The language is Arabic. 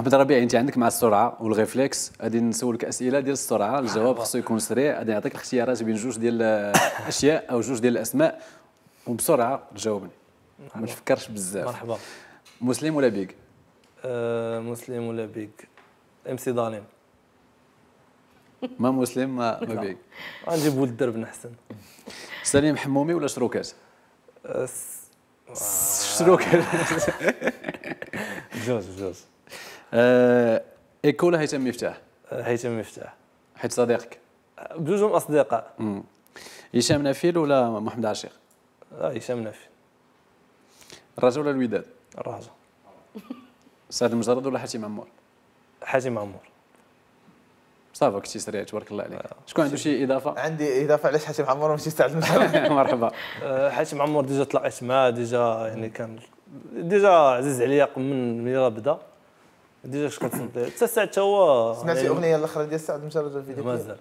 محمد ربيعي انت عندك مع السرعه والريفلكس غادي نسولك اسئله ديال السرعه الجواب خصو يكون سريع غادي نعطيك الاختيارات بين جوج ديال الاشياء او جوج ديال الاسماء وبسرعه تجاوبني ما تفكرش بزاف مرحبا مسلم ولا بيك أه، مسلم ولا بيك ام سي ظالم ما مسلم ما, ما بيك غنجيب ولد الدرب نحسن سليم حمومي ولا شروكات أه، س... شروكات جوز جوز آه، ايكو ولا هيثم مفتاح؟ آه، هيثم مفتاح حيت صديقك بجوجهم آه، اصدقاء هشام نفيل ولا محمد عاشق؟ هشام نفيل الرجاء ولا الوداد؟ الرجاء سعد المجرد ولا حاتم عمور؟ حاتم عمور صافا كنتي سريع تبارك الله عليك شكون عنده شي اضافه عندي اضافه علاش حاتم عمور ماشي سعد المجرد مرحبا حاتم عمور ديجا تلاقيت معاه ديجا يعني كان ديجا عزيز عليا من ملي بدا ديجا اش كتسنت ليه حتى سعد هو سمعتي يعني الاغنيه الاخرى ديال سعد مشرجه في الفيديو مازال